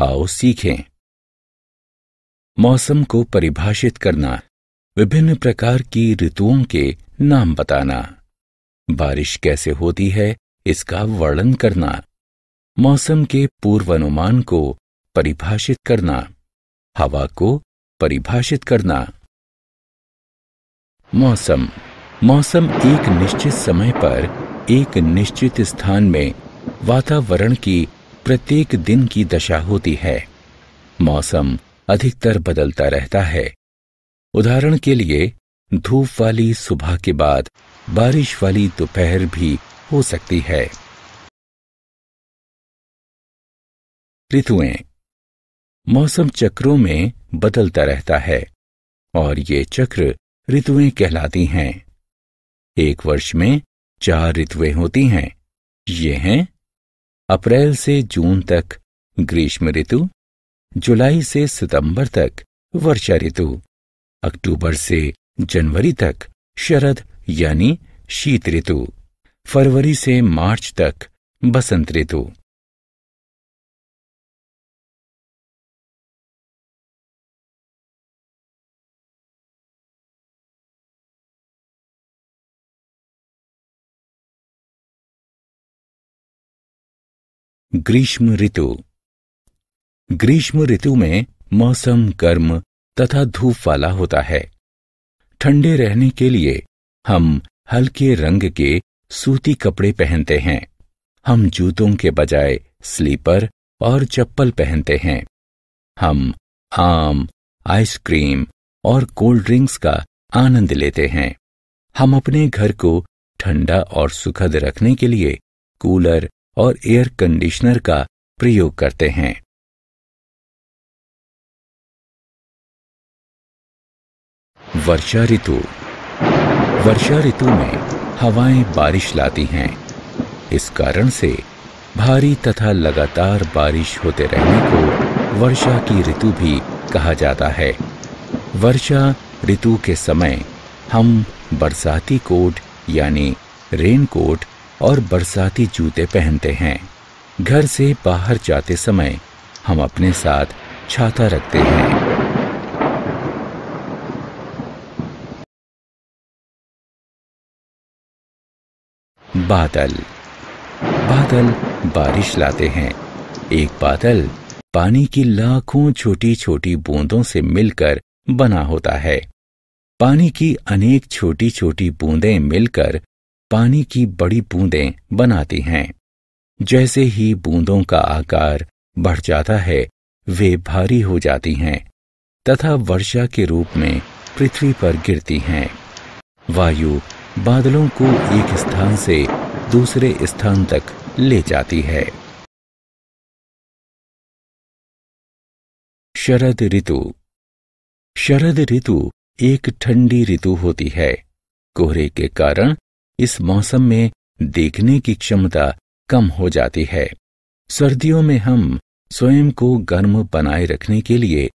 आओ सीखें मौसम को परिभाषित करना विभिन्न प्रकार की ऋतुओं के नाम बताना बारिश कैसे होती है इसका वर्णन करना मौसम के पूर्वानुमान को परिभाषित करना हवा को परिभाषित करना मौसम मौसम एक निश्चित समय पर एक निश्चित स्थान में वातावरण की प्रत्येक दिन की दशा होती है मौसम अधिकतर बदलता रहता है उदाहरण के लिए धूप वाली सुबह के बाद बारिश वाली दोपहर भी हो सकती है ऋतुएं मौसम चक्रों में बदलता रहता है और ये चक्र ऋतुएं कहलाती हैं एक वर्ष में चार ऋतुएं होती हैं ये हैं अप्रैल से जून तक ग्रीष्म ऋतु जुलाई से सितंबर तक वर्षा ऋतु अक्टूबर से जनवरी तक शरद यानी शीत ऋतु फरवरी से मार्च तक बसंत ऋतु ग्रीष्म ऋतु ग्रीष्म ऋतु में मौसम गर्म तथा धूप वाला होता है ठंडे रहने के लिए हम हल्के रंग के सूती कपड़े पहनते हैं हम जूतों के बजाय स्लीपर और चप्पल पहनते हैं हम आम आइसक्रीम और कोल्ड ड्रिंक्स का आनंद लेते हैं हम अपने घर को ठंडा और सुखद रखने के लिए कूलर और एयर कंडीशनर का प्रयोग करते हैं वर्षा ऋतु वर्षा ऋतु में हवाएं बारिश लाती हैं इस कारण से भारी तथा लगातार बारिश होते रहने को वर्षा की ऋतु भी कहा जाता है वर्षा ऋतु के समय हम बरसाती कोट यानी रेन कोट और बरसाती जूते पहनते हैं घर से बाहर जाते समय हम अपने साथ छाता रखते हैं बादल बादल बारिश लाते हैं एक बादल पानी की लाखों छोटी छोटी बूंदों से मिलकर बना होता है पानी की अनेक छोटी छोटी बूंदें मिलकर पानी की बड़ी बूंदें बनाती हैं जैसे ही बूंदों का आकार बढ़ जाता है वे भारी हो जाती हैं तथा वर्षा के रूप में पृथ्वी पर गिरती हैं वायु बादलों को एक स्थान से दूसरे स्थान तक ले जाती है शरद ऋतु शरद ऋतु एक ठंडी ऋतु होती है कोहरे के कारण इस मौसम में देखने की क्षमता कम हो जाती है सर्दियों में हम स्वयं को गर्म बनाए रखने के लिए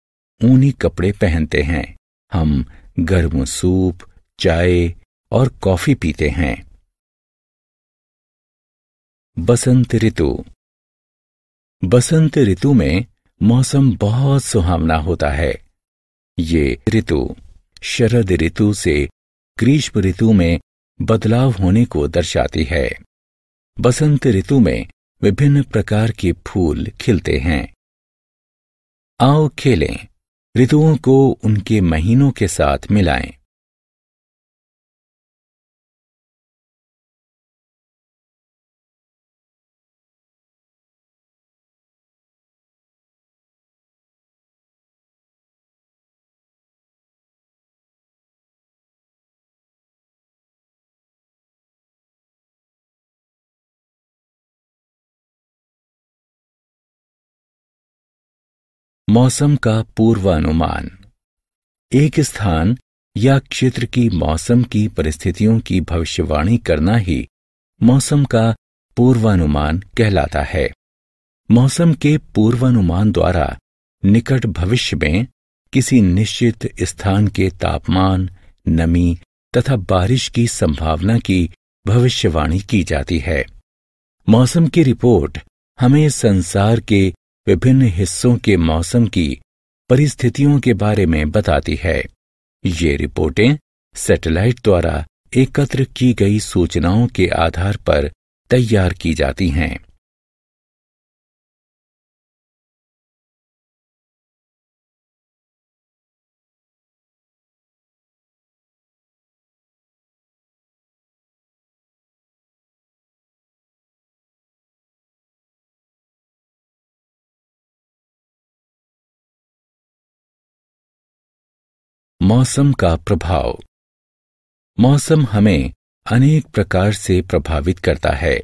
ऊनी कपड़े पहनते हैं हम गर्म सूप चाय और कॉफी पीते हैं बसंत ऋतु बसंत ऋतु में मौसम बहुत सुहावना होता है ये ऋतु शरद ऋतु से ग्रीष्म ऋतु में बदलाव होने को दर्शाती है बसंत ऋतु में विभिन्न प्रकार के फूल खिलते हैं आओ खेलें ऋतुओं को उनके महीनों के साथ मिलाएं मौसम का पूर्वानुमान एक स्थान या क्षेत्र की मौसम की परिस्थितियों की भविष्यवाणी करना ही मौसम का पूर्वानुमान कहलाता है मौसम के पूर्वानुमान द्वारा निकट भविष्य में किसी निश्चित स्थान के तापमान नमी तथा बारिश की संभावना की भविष्यवाणी की जाती है मौसम की रिपोर्ट हमें संसार के विभिन्न हिस्सों के मौसम की परिस्थितियों के बारे में बताती है ये रिपोर्टें सैटेलाइट द्वारा एकत्र की गई सूचनाओं के आधार पर तैयार की जाती हैं मौसम का प्रभाव मौसम हमें अनेक प्रकार से प्रभावित करता है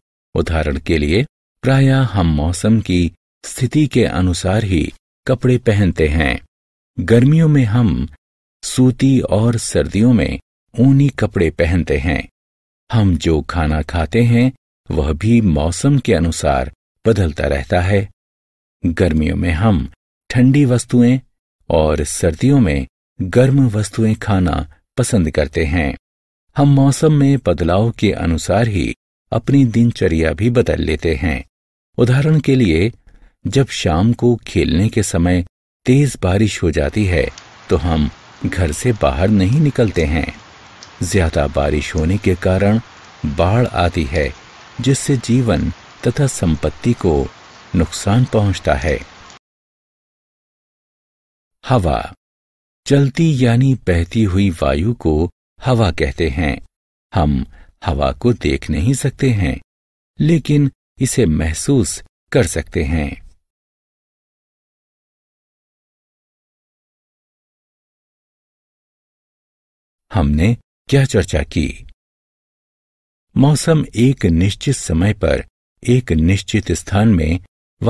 उदाहरण के लिए प्राय हम मौसम की स्थिति के अनुसार ही कपड़े पहनते हैं गर्मियों में हम सूती और सर्दियों में ऊनी कपड़े पहनते हैं हम जो खाना खाते हैं वह भी मौसम के अनुसार बदलता रहता है गर्मियों में हम ठंडी वस्तुएं और सर्दियों में गर्म वस्तुएं खाना पसंद करते हैं हम मौसम में बदलाव के अनुसार ही अपनी दिनचर्या भी बदल लेते हैं उदाहरण के लिए जब शाम को खेलने के समय तेज बारिश हो जाती है तो हम घर से बाहर नहीं निकलते हैं ज्यादा बारिश होने के कारण बाढ़ आती है जिससे जीवन तथा संपत्ति को नुकसान पहुंचता है हवा चलती यानी बहती हुई वायु को हवा कहते हैं हम हवा को देख नहीं सकते हैं लेकिन इसे महसूस कर सकते हैं हमने क्या चर्चा की मौसम एक निश्चित समय पर एक निश्चित स्थान में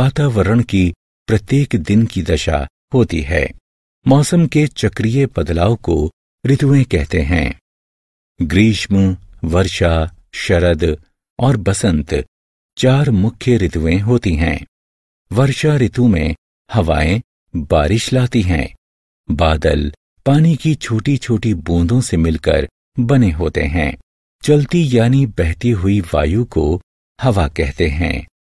वातावरण की प्रत्येक दिन की दशा होती है मौसम के चक्रीय बदलाव को ऋतुएं कहते हैं ग्रीष्म वर्षा शरद और बसंत चार मुख्य ऋतुएं होती हैं वर्षा ऋतु में हवाएं बारिश लाती हैं बादल पानी की छोटी छोटी बूंदों से मिलकर बने होते हैं चलती यानी बहती हुई वायु को हवा कहते हैं